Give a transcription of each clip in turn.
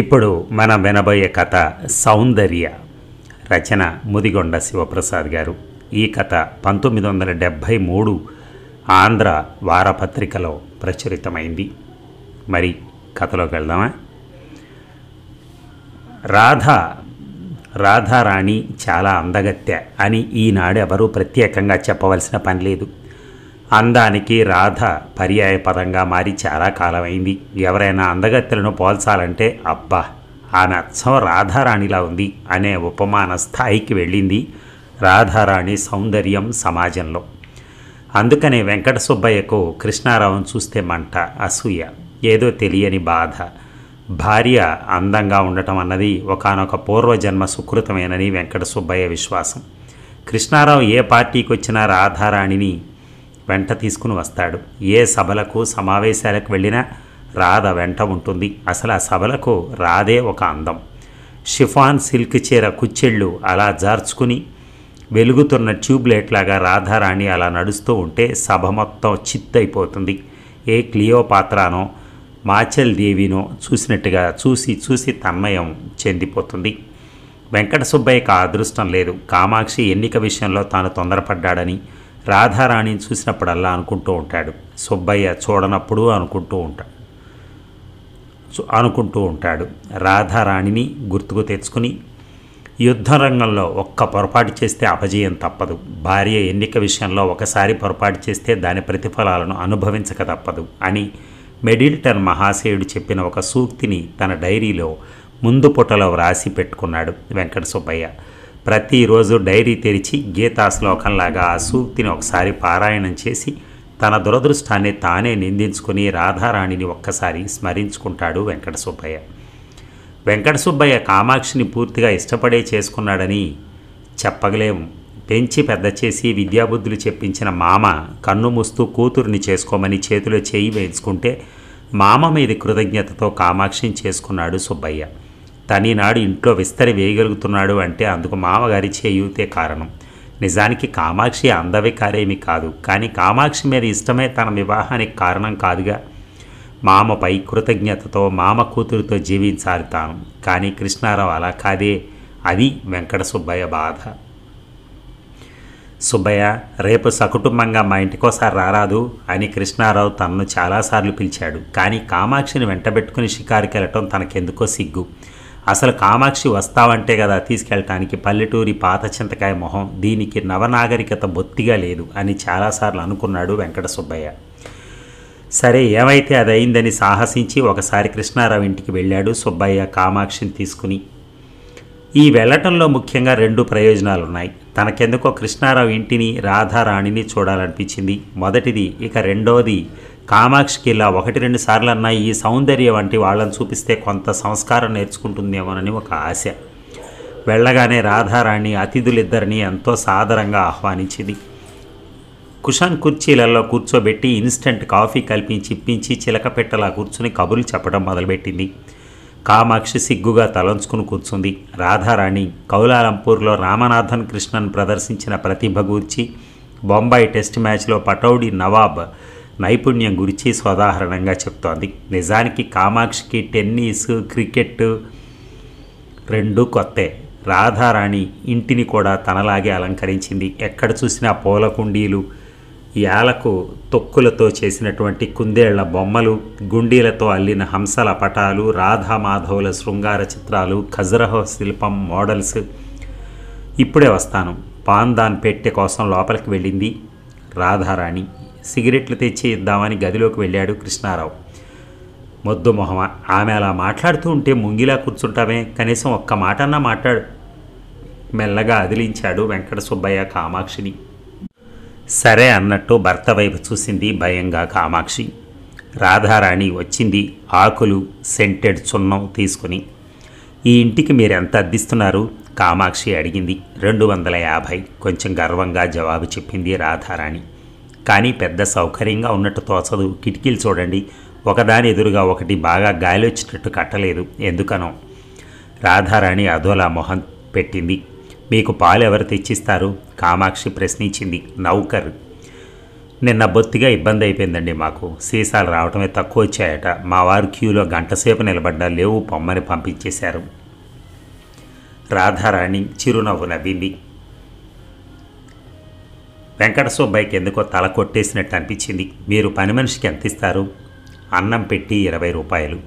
ఇప్పుడు మనం వినబోయే కథ సౌందర్య రచన ముదిగొండ శివప్రసాద్ గారు ఈ కథ పంతొమ్మిది వందల డెబ్భై మూడు ఆంధ్ర వారపత్రికలో ప్రచురితమైంది మరి కథలోకి వెళ్దామా రాధ రాధారాణి చాలా అందగత్య అని ఈనాడు ఎవరూ ప్రత్యేకంగా చెప్పవలసిన పని లేదు అందానికి రాధ పర్యాయపదంగా మారి చాలా కాలమైంది ఎవరైనా అందగత్తెలను పోల్చాలంటే అబ్బా ఆ నత్సం రాధారాణిలా ఉంది అనే ఉపమాన స్థాయికి వెళ్ళింది రాధారాణి సౌందర్యం సమాజంలో అందుకనే వెంకట సుబ్బయ్యకు కృష్ణారావు చూస్తే మంట అసూయ ఏదో తెలియని బాధ భార్య అందంగా ఉండటం అన్నది ఒకనొక పూర్వజన్మ సుకృతమేనని వెంకట సుబ్బయ్య విశ్వాసం కృష్ణారావు ఏ పార్టీకి వచ్చినా రాధారాణిని వెంట తీసుకుని వస్తాడు ఏ సభలకు సమావేశాలకు వెళ్ళినా రాధ వెంట ఉంటుంది అసలు ఆ సభలకు రాదే ఒక అందం షిఫాన్ సిల్క్ చీర కుచ్చెళ్ళు అలా జార్చుకుని వెలుగుతున్న ట్యూబ్లైట్ లాగా రాధారాణి అలా నడుస్తూ ఉంటే సభ మొత్తం చిత్తైపోతుంది ఏ క్లియోపాత్రానో మాచల్ దేవినో చూసినట్టుగా చూసి చూసి తన్మయం చెందిపోతుంది వెంకట సుబ్బయ్యకు అదృష్టం లేదు కామాక్షి ఎన్నిక విషయంలో తాను తొందరపడ్డాడని రాధారాణిని చూసినప్పుడల్లా అనుకుంటూ ఉంటాడు సుబ్బయ్య చూడనప్పుడు అనుకుంటూ ఉంటాడు అనుకుంటూ ఉంటాడు రాధారాణిని గుర్తుకు తెచ్చుకుని యుద్ధ రంగంలో ఒక్క పొరపాటు చేస్తే అపజయం తప్పదు భార్య ఎన్నిక విషయంలో ఒకసారి పొరపాటు చేస్తే దాని ప్రతిఫలాలను అనుభవించక తప్పదు అని మెడిల్టన్ మహాశయుడు చెప్పిన ఒక సూక్తిని తన డైరీలో ముందు పుటలో వ్రాసి పెట్టుకున్నాడు వెంకట సుబ్బయ్య ప్రతిరోజు డైరీ తెరిచి గీతా శ్లోకంలాగా ఆ సూక్తిని ఒకసారి పారాయణం చేసి తన దురదృష్టాన్ని తానే నిందించుకుని రాధారాణిని ఒక్కసారి స్మరించుకుంటాడు వెంకట సుబ్బయ్య వెంకట సుబ్బయ్య కామాక్షిని పూర్తిగా ఇష్టపడే చేసుకున్నాడని చెప్పగలేము పెంచి పెద్ద చేసి విద్యాబుద్ధులు చెప్పించిన మామ కన్ను మూస్తూ కూతురిని చేసుకోమని చేతిలో చేయి వేయించుకుంటే మామ మీద కృతజ్ఞతతో కామాక్షిని చేసుకున్నాడు సుబ్బయ్య నాడు ఇంట్లో విస్తరి వేయగలుగుతున్నాడు అంటే అందుకు మామగారి చేయూతే కారణం నిజానికి కామాక్షి అందవికారేమి కాదు కానీ కామాక్షి మీద ఇష్టమే తన వివాహానికి కారణం కాదుగా మామపై కృతజ్ఞతతో మామ కూతురితో జీవించాలి తాను కానీ కృష్ణారావు అలా కాదే అది వెంకట సుబ్బయ్య బాధ సుబ్బయ్య రేపు సకుటుంబంగా మా ఇంటికోసారి రారాదు అని కృష్ణారావు తనను చాలాసార్లు పిలిచాడు కానీ కామాక్షిని వెంటబెట్టుకుని షికారుకెళ్ళటం తనకెందుకో సిగ్గు అసలు కామాక్షి వస్తావంటే కదా తీసుకెళ్ళటానికి పల్లెటూరి పాత చింతకాయ మొహం దీనికి నవనాగరికత బొత్తిగా లేదు అని చాలాసార్లు అనుకున్నాడు వెంకట సుబ్బయ్య సరే ఏమైతే అది అయిందని సాహసించి ఒకసారి కృష్ణారావు ఇంటికి వెళ్ళాడు సుబ్బయ్య కామాక్షిని తీసుకుని ఈ వెళ్ళటంలో ముఖ్యంగా రెండు ప్రయోజనాలున్నాయి తనకెందుకో కృష్ణారావు ఇంటిని రాధారాణిని చూడాలనిపించింది మొదటిది ఇక రెండోది కామాక్షికి ఇలా ఒకటి రెండు సార్లు అన్న ఈ సౌందర్యం వంటి వాళ్ళని చూపిస్తే కొంత సంస్కారం నేర్చుకుంటుందేమోనని ఒక ఆశ వెళ్ళగానే రాధారాణి అతిథులిద్దరిని ఎంతో సాదరంగా ఆహ్వానించింది కుషాన్ కుర్చీలలో కూర్చోబెట్టి ఇన్స్టంట్ కాఫీ కల్పించి ఇప్పించి చిలక పెట్టలా కూర్చుని కబుర్లు చెప్పడం మొదలుపెట్టింది కామాక్షి సిగ్గుగా తలంచుకుని కూర్చుంది రాధారాణి కౌలాలంపూర్లో రామనాథన్ కృష్ణన్ ప్రదర్శించిన ప్రతిభ గూర్చి బొంబాయి టెస్ట్ మ్యాచ్లో పటౌడి నవాబ్ నైపుణ్యం గురించి స్వదాహరణంగా చెప్తోంది నిజానికి కామాక్షికి టెన్నిస్ క్రికెట్ రెండు కొత్తే రాధారాణి ఇంటిని కూడా తనలాగే అలంకరించింది ఎక్కడ చూసినా పూల కుండీలు యాలకు తొక్కులతో చేసినటువంటి కుందేళ్ల బొమ్మలు గుండీలతో అల్లిన హంసల పటాలు రాధామాధవుల శృంగార చిత్రాలు ఖజరహో శిల్పం మోడల్స్ ఇప్పుడే వస్తాను పాందాన్ పెట్టె కోసం లోపలికి వెళ్ళింది రాధారాణి సిగరెట్లు తెచ్చి ఇద్దామని గదిలోకి వెళ్ళాడు కృష్ణారావు మొద్దు మొహమ ఆమె అలా మాట్లాడుతూ ఉంటే ముంగిలా కూర్చుంటామే కనీసం ఒక్క మాటన్నా మాట్లాడు మెల్లగా అదిలించాడు వెంకట సుబ్బయ్య కామాక్షిని సరే అన్నట్టు భర్త వైపు చూసింది భయంగా కామాక్షి రాధారాణి వచ్చింది ఆకులు సెంటెడ్ చున్నం తీసుకుని ఈ ఇంటికి మీరు ఎంత అద్దిస్తున్నారు కామాక్షి అడిగింది రెండు వందల యాభై కొంచెం గర్వంగా జవాబు చెప్పింది రాధారాణి కానీ పెద్ద సౌకర్యంగా ఉన్నట్టు తోచదు కిటికీలు చూడండి ఒకదాని ఎదురుగా ఒకటి బాగా గాలి వచ్చినట్టు కట్టలేదు ఎందుకనో రాధారాణి అధోలా మొహం పెట్టింది మీకు పాలు ఎవరు తెచ్చిస్తారు కామాక్షి ప్రశ్నించింది నౌకర్ నిన్న బొత్తిగా ఇబ్బంది అయిపోయిందండి మాకు సీసాలు రావటమే తక్కువ వచ్చాయట మా వారు క్యూలో గంటసేపు నిలబడ్డా లేవు పొమ్మని పంపించేశారు రాధారాణి చిరునవ్వు నవ్వింది వెంకట బైక్ ఎందుకో తల కొట్టేసినట్టు అనిపించింది మీరు పని మనిషికి ఎంత ఇస్తారు అన్నం పెట్టి ఇరవై రూపాయలు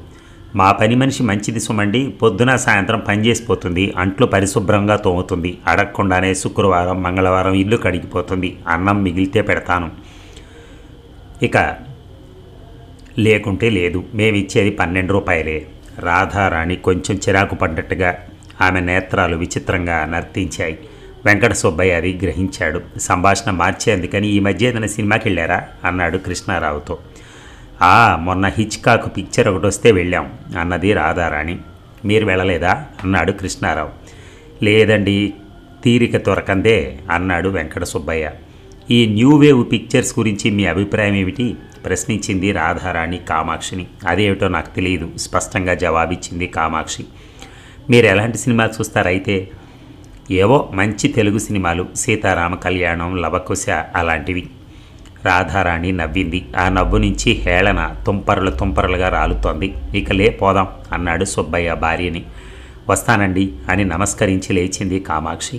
మా పని మనిషి మంచిది సుమండి పొద్దున సాయంత్రం పనిచేసిపోతుంది అంట్లు పరిశుభ్రంగా తోముతుంది అడగకుండానే శుక్రవారం మంగళవారం ఇల్లు కడిగిపోతుంది అన్నం మిగిలితే పెడతాను ఇక లేకుంటే లేదు మేమిచ్చేది పన్నెండు రూపాయలే రాధారాణి కొంచెం చిరాకు పడ్డట్టుగా ఆమె నేత్రాలు విచిత్రంగా నర్తించాయి వెంకట సుబ్బయ్య అది గ్రహించాడు సంభాషణ మార్చేందుకని ఈ మధ్య ఏదైనా సినిమాకి వెళ్ళారా అన్నాడు కృష్ణారావుతో ఆ మొన్న హిచ్కాక్ పిక్చర్ ఒకటి వస్తే వెళ్ళాం అన్నది రాధారాణి మీరు వెళ్ళలేదా అన్నాడు కృష్ణారావు లేదండి తీరిక దొరకందే అన్నాడు వెంకట సుబ్బయ్య ఈ న్యూ వేవ్ పిక్చర్స్ గురించి మీ అభిప్రాయం ఏమిటి ప్రశ్నించింది రాధారాణి కామాక్షిని అదేమిటో నాకు తెలియదు స్పష్టంగా జవాబిచ్చింది కామాక్షి మీరు ఎలాంటి సినిమా చూస్తారైతే ఏవో మంచి తెలుగు సినిమాలు సీతారామ కళ్యాణం లవకుశ అలాంటివి రాధారాణి నవ్వింది ఆ నవ్వు నుంచి హేళన తుంపరలు తుంపరలుగా రాలుతోంది ఇక లే పోదాం అన్నాడు సుబ్బయ్య భార్యని వస్తానండి అని నమస్కరించి లేచింది కామాక్షి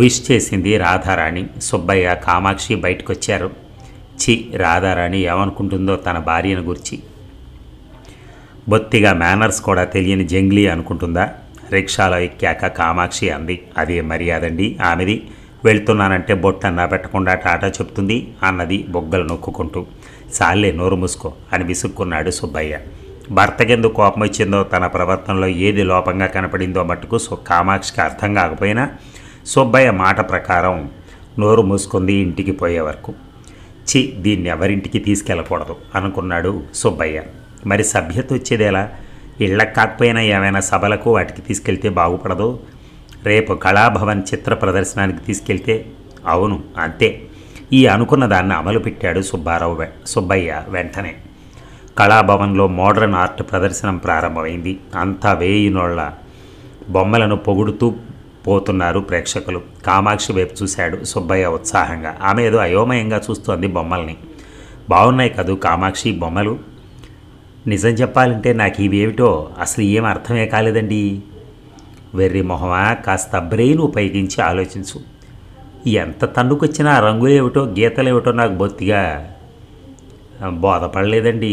విష్ చేసింది రాధారాణి సుబ్బయ్య కామాక్షి బయటకొచ్చారు చి రాధారాణి ఏమనుకుంటుందో తన భార్యను గురించి బొత్తిగా మేనర్స్ కూడా తెలియని జంగ్లీ అనుకుంటుందా రిక్షాలో ఎక్కాక కామాక్షి అంది అదే మర్యాదండి ఆమెది వెళ్తున్నానంటే బొట్ట నా పెట్టకుండా టాటా చెప్తుంది అన్నది బొగ్గలు నొక్కుంటూ సాలే నోరు మూసుకో అని విసుక్కున్నాడు సుబ్బయ్య భర్తకెందుకు కోపం వచ్చిందో తన ప్రవర్తనలో ఏది లోపంగా కనపడిందో మట్టుకు సో కామాక్షికి అర్థం కాకపోయినా సుబ్బయ్య మాట ప్రకారం నోరు మూసుకుంది ఇంటికి పోయే వరకు చి దీన్ని ఎవరింటికి తీసుకెళ్ళకూడదు అనుకున్నాడు సుబ్బయ్య మరి సభ్యత వచ్చేదేలా ఇళ్ళకి కాకపోయినా ఏమైనా సభలకు వాటికి తీసుకెళ్తే బాగుపడదు రేపు కళాభవన్ చిత్ర ప్రదర్శనానికి తీసుకెళ్తే అవును అంతే ఈ అనుకున్న దాన్ని అమలు పెట్టాడు సుబ్బారావు సుబ్బయ్య వెంటనే కళాభవన్లో మోడర్న్ ఆర్ట్ ప్రదర్శనం ప్రారంభమైంది అంతా వేయినోళ్ళ బొమ్మలను పొగుడుతూ పోతున్నారు ప్రేక్షకులు కామాక్షి వైపు చూశాడు సుబ్బయ్య ఉత్సాహంగా ఆమె ఏదో అయోమయంగా చూస్తోంది బొమ్మల్ని బాగున్నాయి కదూ కామాక్షి బొమ్మలు నిజం చెప్పాలంటే నాకు ఇవేమిటో అసలు ఏం అర్థమే కాలేదండి వెర్రి మొహమా కాస్త బ్రెయిన్ ఉపయోగించి ఆలోచించు ఎంత తన్నుకొచ్చినా రంగులేమిటో గీతలేమిటో నాకు బొత్తిగా బోధపడలేదండి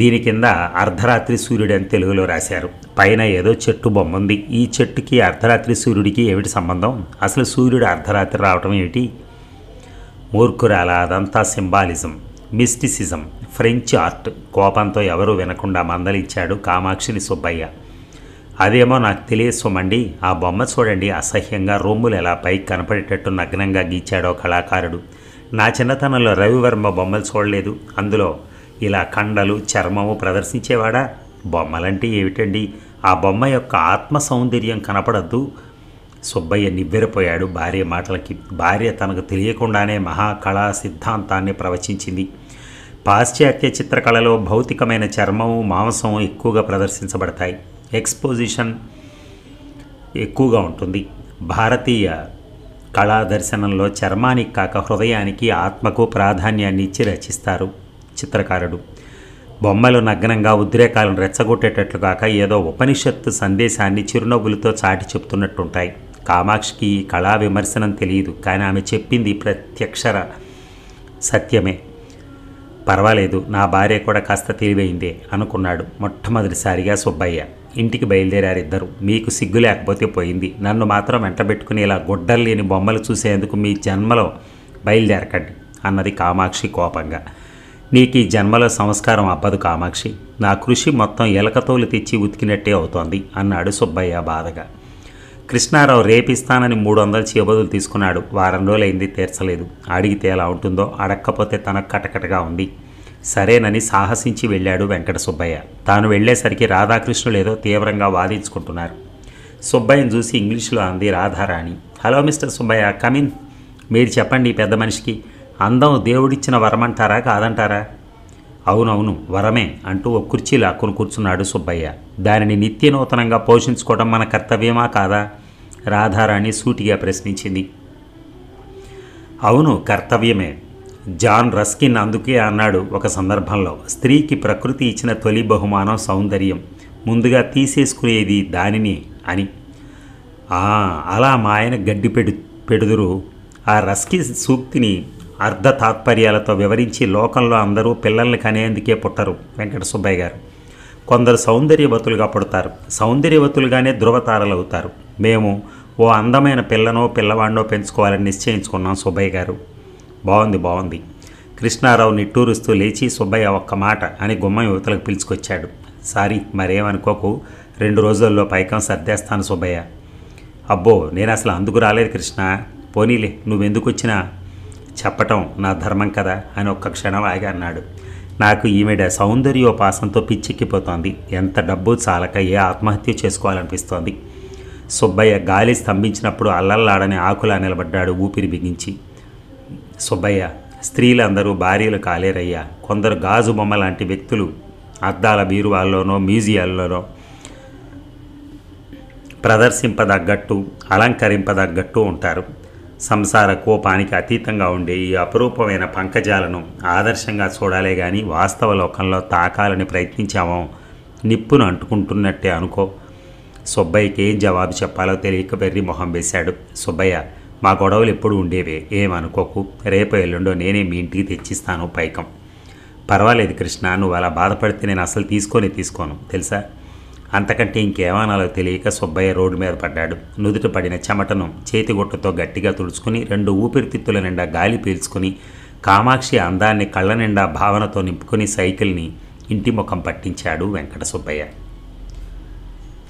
దీని కింద అర్ధరాత్రి సూర్యుడు అని తెలుగులో రాశారు పైన ఏదో చెట్టు బొమ్మ ఉంది ఈ చెట్టుకి అర్ధరాత్రి సూర్యుడికి ఏమిటి సంబంధం అసలు సూర్యుడు అర్ధరాత్రి రావటం ఏమిటి మూర్ఖురాల అదంతా సింబాలిజం మిస్టిసిజం ఫ్రెంచ్ ఆర్ట్ కోపంతో ఎవరూ వినకుండా మందలిచ్చాడు కామాక్షిని సుబ్బయ్య అదేమో నాకు తెలియదు సుమండి ఆ బొమ్మ చూడండి అసహ్యంగా రొమ్ములు ఎలా పైకి కనపడేటట్టు నగ్నంగా గీచాడో కళాకారుడు నా చిన్నతనంలో రవివర్మ బొమ్మలు చూడలేదు అందులో ఇలా కండలు చర్మము ప్రదర్శించేవాడా బొమ్మలంటే ఏమిటండి ఆ బొమ్మ యొక్క ఆత్మ సౌందర్యం కనపడద్దు సుబ్బయ్య నివ్వెరపోయాడు భార్య మాటలకి భార్య తనకు తెలియకుండానే మహాకళా సిద్ధాంతాన్ని ప్రవచించింది పాశ్చాత్య చిత్రకళలో భౌతికమైన చర్మం మాంసం ఎక్కువగా ప్రదర్శించబడతాయి ఎక్స్పోజిషన్ ఎక్కువగా ఉంటుంది భారతీయ కళా దర్శనంలో చర్మానికి కాక హృదయానికి ఆత్మకు ప్రాధాన్యాన్ని ఇచ్చి రచిస్తారు చిత్రకారుడు బొమ్మలు నగ్నంగా ఉద్రేకాలను రెచ్చగొట్టేటట్లు కాక ఏదో ఉపనిషత్తు సందేశాన్ని చిరునవ్వులతో చాటి చెప్తున్నట్టుంటాయి కామాక్షికి కళా విమర్శనం తెలియదు కానీ ఆమె చెప్పింది ప్రత్యక్షర సత్యమే పర్వాలేదు నా భార్య కూడా కాస్త తెలివైందే అనుకున్నాడు మొట్టమొదటిసారిగా సుబ్బయ్య ఇంటికి బయలుదేరారిద్దరు మీకు సిగ్గు లేకపోతే పోయింది నన్ను మాత్రం వెంటబెట్టుకునేలా ఇలా గుడ్డలు లేని బొమ్మలు చూసేందుకు మీ జన్మలో బయలుదేరకండి అన్నది కామాక్షి కోపంగా నీకు ఈ జన్మలో సంస్కారం అబ్బదు కామాక్షి నా కృషి మొత్తం ఎలకతోలు తెచ్చి ఉతికినట్టే అవుతోంది అన్నాడు సుబ్బయ్య బాధగా కృష్ణారావు రేపిస్తానని మూడు వందలు చేయబదులు తీసుకున్నాడు వారం రోజులైంది తీర్చలేదు అడిగితే ఎలా ఉంటుందో అడక్కపోతే తనకు కటకటగా ఉంది సరేనని సాహసించి వెళ్ళాడు వెంకట సుబ్బయ్య తాను వెళ్ళేసరికి రాధాకృష్ణులేదో తీవ్రంగా వాదించుకుంటున్నారు సుబ్బయ్యను చూసి ఇంగ్లీష్లో అంది Radharani hello mister Subbayya come in మీరు చెప్పండి పెద్ద మనిషికి అందం దేవుడిచ్చిన వరమంటారా కాదంటారా అవునవును వరమే అంటూ ఒక కుర్చీలో లాక్కుని కూర్చున్నాడు సుబ్బయ్య దానిని నిత్యనూతనంగా పోషించుకోవడం మన కర్తవ్యమా కాదా రాధారాణి సూటిగా ప్రశ్నించింది అవును కర్తవ్యమే జాన్ రస్కిన్ అందుకే అన్నాడు ఒక సందర్భంలో స్త్రీకి ప్రకృతి ఇచ్చిన తొలి బహుమానం సౌందర్యం ముందుగా తీసేసుకునేది దానిని అని అలా మా ఆయన గడ్డి పెడు పెడుదురు ఆ రస్కి సూక్తిని అర్ధ తాత్పర్యాలతో వివరించి లోకంలో అందరూ పిల్లల్ని కనేందుకే పుట్టరు వెంకట సుబ్బయ్య గారు కొందరు సౌందర్యవతులుగా పుడతారు సౌందర్యవతులుగానే అవుతారు మేము ఓ అందమైన పిల్లనో పిల్లవాడినో పెంచుకోవాలని నిశ్చయించుకున్నాం సుబ్బయ్య గారు బాగుంది బాగుంది కృష్ణారావు నిట్టూరుస్తూ లేచి సుబ్బయ్య ఒక్క మాట అని గుమ్మ యువతలకు పిలుచుకొచ్చాడు సారీ మరేమనుకోకు రెండు రోజుల్లో పైకం సర్దేస్తాను సుబ్బయ్య అబ్బో నేను అసలు అందుకు రాలేదు కృష్ణ పోనీలే నువ్వెందుకు వచ్చినా చెప్పటం నా ధర్మం కదా అని ఒక్క క్షణం ఆగి అన్నాడు నాకు ఈమెడ సౌందర్యోపాసంతో పిచ్చెక్కిపోతోంది ఎంత డబ్బు చాలక ఏ ఆత్మహత్య చేసుకోవాలనిపిస్తోంది సుబ్బయ్య గాలి స్తంభించినప్పుడు అల్లల్లాడని ఆకులా నిలబడ్డాడు ఊపిరి బిగించి సుబ్బయ్య స్త్రీలందరూ భార్యలు కాలేరయ్యా కొందరు గాజు బొమ్మ లాంటి వ్యక్తులు అద్దాల బీరువాల్లోనో మ్యూజియాల్లోనో ప్రదర్శింపదగ్గట్టు అలంకరింపదగ్గట్టు ఉంటారు సంసార కోపానికి అతీతంగా ఉండే ఈ అపురూపమైన పంకజాలను ఆదర్శంగా చూడాలే గాని వాస్తవ లోకంలో తాకాలని ప్రయత్నించామో నిప్పును అంటుకుంటున్నట్టే అనుకో సుబ్బయ్యకి ఏం జవాబు చెప్పాలో తెలియక పెర్రి మొహం వేశాడు సుబ్బయ్య మా గొడవలు ఎప్పుడు ఉండేవే ఏమనుకోకు రేపు ఎల్లుండో నేనే మీ ఇంటికి తెచ్చిస్తాను పైకం పర్వాలేదు కృష్ణ నువ్వు అలా బాధపడితే నేను అసలు తీసుకొని తీసుకోను తెలుసా అంతకంటే ఇంకేమనాలో తెలియక సుబ్బయ్య రోడ్డు మీద పడ్డాడు నుదుట పడిన చెమటను చేతిగుట్టతో గట్టిగా తుడుచుకుని రెండు ఊపిరితిత్తుల నిండా గాలి పీల్చుకుని కామాక్షి అందాన్ని కళ్ళ నిండా భావనతో నింపుకొని సైకిల్ని ఇంటి ముఖం పట్టించాడు వెంకట సుబ్బయ్య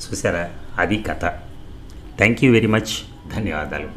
చూసారా అది కథ థ్యాంక్ యూ వెరీ మచ్ ధన్యవాదాలు